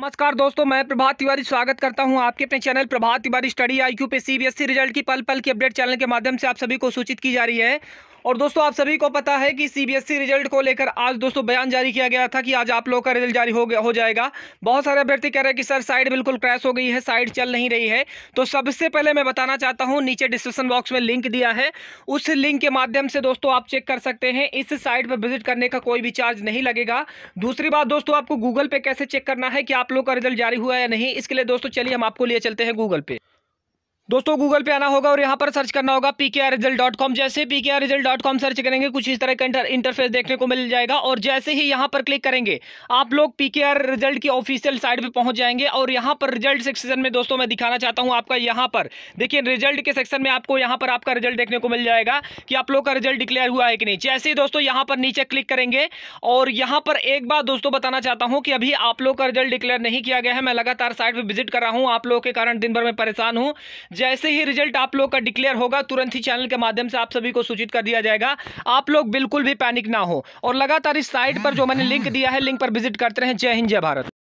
नमस्कार दोस्तों मैं प्रभात तिवारी स्वागत करता हूं आपके अपने channel Prabhat Tiwari Study IQ पे सीबीएसई रिजल्ट e की पल पल की अपडेट चैनल के माध्यम से आप सभी को सूचित की जा रही है और दोस्तों आप सभी को पता है कि सीबीएसई रिजल्ट e को लेकर आज दोस्तों बयान जारी किया गया था कि आज आप लोगों का रिजल्ट जारी हो गया हो जाएगा बहुत सारे अभ्यर्थी कह रहे हैं कि सर साइड बिल्कुल क्रैश हो गई है साइड चल नहीं रही है तो सबसे पहले मैं बताना चाहता हूँ नीचे डिस्क्रिप्शन बॉक्स में लिंक दिया है उस लिंक के माध्यम से दोस्तों आप चेक कर सकते हैं इस साइट पर विजिट करने का कोई भी चार्ज नहीं लगेगा दूसरी बात दोस्तों आपको गूगल पे कैसे चेक करना है कि आप लोग का रिजल्ट जारी हुआ या नहीं इसके लिए दोस्तों चलिए हम आपको लिए चलते हैं गूगल पे दोस्तों गूगल पे आना होगा और यहाँ पर सर्च करना होगा P K R result dot com जैसे P K R result dot com search करेंगे कुछ इस तरह का इंटरफेस देखने को मिल जाएगा और जैसे ही यहाँ पर क्लिक करेंगे आप लोग पी के आर रिजल्ट की ऑफिशियल साइट पे पहुँच जाएंगे और यहाँ पर रिजल्ट सेक्शन में दोस्तों मैं दिखाना चाहता हूँ आपका यहाँ पर देखिए रिजल्ट के सेक्शन में आपको यहाँ पर आपका रिजल्ट देखने को मिल जाएगा कि आप लोग का रिजल्ट डिक्लेयर हुआ है कि नहीं जैसे ही दोस्तों यहाँ पर नीचे क्लिक करेंगे और यहाँ पर एक बार दोस्तों बताना चाहता हूँ कि अभी आप लोग का रिजल्ट डिक्लेयर नहीं किया गया है मैं लगातार साइट पर विजिट कर रहा हूँ आप लोगों के कारण दिन भर में परेशान हूँ जैसे ही रिजल्ट आप लोग का डिक्लेयर होगा तुरंत ही चैनल के माध्यम से आप सभी को सूचित कर दिया जाएगा आप लोग बिल्कुल भी पैनिक ना हो और लगातार इस साइट पर जो मैंने लिंक दिया है लिंक पर विजिट करते रहें जय हिंद जय भारत